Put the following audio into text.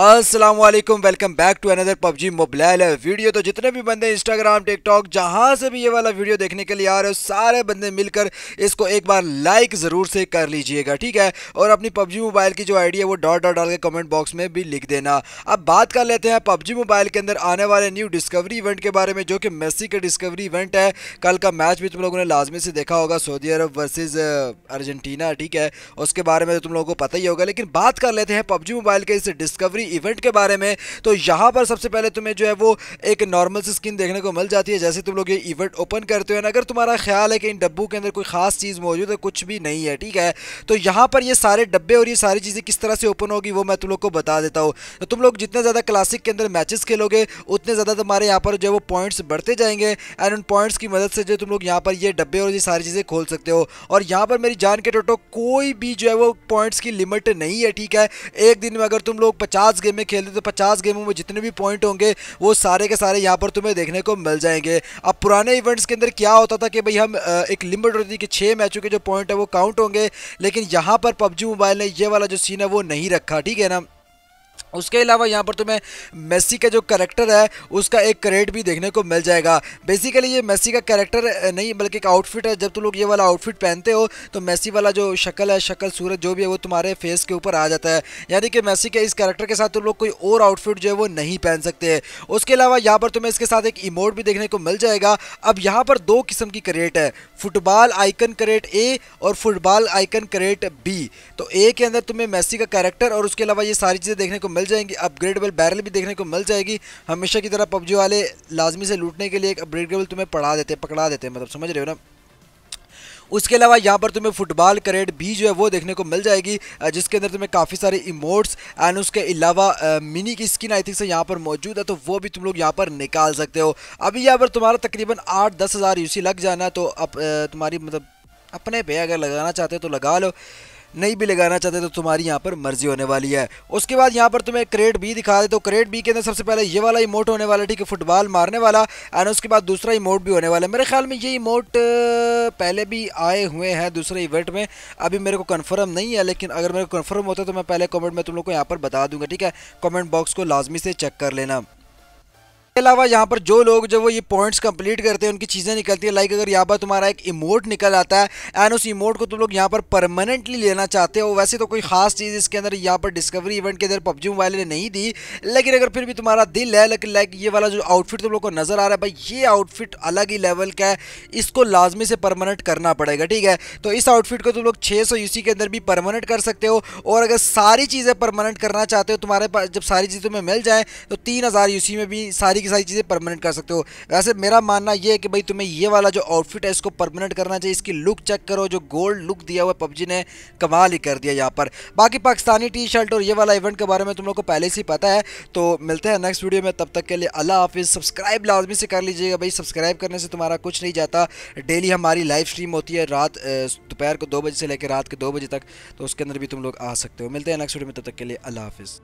Aslam welcome back to another PUBG mobile video तो जितने भी बंदे इंस्टाग्राम टिकटॉक जहाँ से भी ये वाला वीडियो देखने के लिए आ रहे हो सारे बंदे मिलकर इसको एक बार लाइक ज़रूर से कर लीजिएगा ठीक है और अपनी पबजी मोबाइल की जो आईडी है वो डॉट डॉट डाल के कमेंट बॉक्स में भी लिख देना अब बात कर लेते हैं पबजी मोबाइल के अंदर आने वाले न्यू डिस्कवरी इवेंट के बारे में जो कि मेसी का डिस्कवरी इवेंट है कल का मैच भी तुम लोगों ने लाजमी से देखा होगा सऊदी अरब वर्सेज़ अर्जेंटीना ठीक है उसके बारे में तो तुम लोगों को पता ही होगा लेकिन बात कर लेते हैं पबजी मोबाइल के इस डिस्कवरी पूरी इवेंट के बारे में तो यहाँ पर सबसे पहले तुम्हें जो है वो एक नॉर्मल सी स्किन देखने को मिल जाती है जैसे तुम लोग ये इवेंट ओपन करते हो ना अगर तुम्हारा ख्याल है कि इन डब्बों के अंदर कोई खास चीज़ मौजूद है कुछ भी नहीं है ठीक है तो यहाँ पर ये सारे डब्बे और ये सारी चीज़ें किस तरह से ओपन होगी वो मैं तुम लोग को बता देता हूँ तो तुम लोग जितने ज़्यादा क्लासिक के अंदर मैचेस खेलोगे उतने ज़्यादा तुम्हारे यहाँ पर जो है वो पॉइंट्स बढ़ते जाएंगे एंड उन पॉइंट्स की मदद से जो तुम लोग यहाँ पर ये डब्बे और ये सारी चीज़ें खोल सकते हो और यहाँ पर मेरी जान के टोटो कोई भी जो है वो पॉइंट्स की लिमिट नहीं है ठीक है एक दिन में अगर तुम लोग पचास पचास गेमें खेलते तो पचास गेमों में जितने भी पॉइंट होंगे वो सारे के सारे यहाँ पर तुम्हें देखने को मिल जाएंगे अब पुराने इवेंट्स के अंदर क्या होता था कि भाई हम एक लिमिट होती थी कि छः मैचों के जो पॉइंट है वो काउंट होंगे लेकिन यहाँ पर पबजी मोबाइल ने ये वाला जो सीन है वो नहीं रखा ठीक है ना उसके अलावा यहाँ पर तुम्हें मेसी का जो करेक्टर है उसका एक करेट भी देखने को मिल जाएगा बेसिकली ये मेसी का करेक्टर नहीं बल्कि एक आउटफिट है जब तुम लोग ये वाला आउटफिट पहनते हो तो मेसी वाला जो शक्ल है शक्ल सूरत जो भी है वो तुम्हारे फेस के ऊपर आ जाता है यानी कि मेसी के इस करेक्टर के साथ तुम लोग कोई और आउटफिट जो है वो नहीं पहन सकते उसके अलावा यहाँ पर तुम्हें इसके साथ एक इमोट भी देखने को मिल जाएगा अब यहाँ पर दो किस्म की करेट है फुटबॉल आइकन करेट ए और फुटबॉल आइकन करेट बी तो ए के अंदर तुम्हें मेसी का करेक्टर और उसके अलावा ये सारी चीज़ें देखने को मिल जाएंगी अपग्रेडेबल बैरल भी देखने को मिल जाएगी हमेशा की तरह पबजी वाले लाजमी से लूटने के लिए एक अपग्रेडेबल तुम्हें पढ़ा देते पकड़ा देते मतलब समझ रहे हो ना उसके अलावा यहाँ पर तुम्हें फुटबॉल करेट भी जो है वो देखने को मिल जाएगी जिसके अंदर तुम्हें काफ़ी सारे इमोट्स एंड उसके अलावा मिनी की स्किन आई थिंक से यहाँ पर मौजूद है तो वो भी तुम लोग यहाँ पर निकाल सकते हो अभी यहाँ पर तुम्हारा तकरीबन आठ दस हज़ार यूसी लग जाना तो अप, तुम्हारी मतलब अपने पे अगर लगाना चाहते हो तो लगा लो नहीं भी लगाना चाहते तो तुम्हारी यहाँ पर मर्जी होने वाली है उसके बाद यहाँ पर तुम्हें क्रेट बी दिखा दे तो क्रेट बी के अंदर सबसे पहले ये वाला इमोट होने वाला ठीक है फुटबॉल मारने वाला एंड उसके बाद दूसरा इमोट भी होने वाला है मेरे ख्याल में ये इमोट पहले भी आए हुए हैं दूसरे इवेंट में अभी मेरे को कन्फर्म नहीं है लेकिन अगर मेरे को कन्फर्म होता तो मैं पहले कॉमेंट में तुम लोग को यहाँ पर बता दूंगा ठीक है कॉमेंट बॉक्स को लाजमी से चेक कर लेना इसके अलावा यहाँ पर जो लोग जब वो ये पॉइंट्स कंप्लीट करते हैं उनकी चीज़ें निकलती है लाइक अगर यहाँ पर तुम्हारा एक इमोट निकल आता है एंड उस इमोट को तुम लोग यहाँ पर परमानेंटली लेना चाहते हो वैसे तो कोई खास चीज़ इसके अंदर यहाँ पर डिस्कवरी इवेंट के अंदर पबजी मोबाइल ने नहीं दी लेकिन अगर फिर भी तुम्हारा दिल है लेकिन लाइक ये वाला जो आउटफिट तुम लोग को नज़र आ रहा है भाई ये आउटफिट अलग ही लेवल का है इसको लाजमी से परमानेंट करना पड़ेगा ठीक है तो इस आउटफिट को तुम लोग छः सौ के अंदर भी परमानेंट कर सकते हो और अगर सारी चीज़ें परमानेंट करना चाहते हो तुम्हारे पास जब सारी चीज़ें तुम्हें मिल जाए तो तीन हज़ार में भी सारी की सारी चीज़ें परमानेंट कर सकते हो वैसे मेरा मानना यह है कि भाई तुम्हें ये वाला जो आउटफिट है इसको परमानेंट करना चाहिए इसकी लुक चेक करो जो गोल्ड लुक दिया हुआ पबजी ने कमाल ही कर दिया यहाँ पर बाकी पाकिस्तानी टी शर्ट और ये वाला इवेंट के बारे में तुम लोग को पहले से ही पता है तो मिलते हैं नेक्स्ट वीडियो में तब तक के लिए अल्लाह हाफिज़ सब्सक्राइब लाजमी से कर लीजिएगा भाई सब्सक्राइब करने से तुम्हारा कुछ नहीं जाता डेली हमारी लाइव स्ट्रीम होती है रात दोपहर को दो बजे से लेकर रात के दो बजे तक तो उसके अंदर भी तुम लोग आ सकते हो मिलते हैं नेक्स्ट वीडियो में तब तक के लिए अल्लाह हाफिज़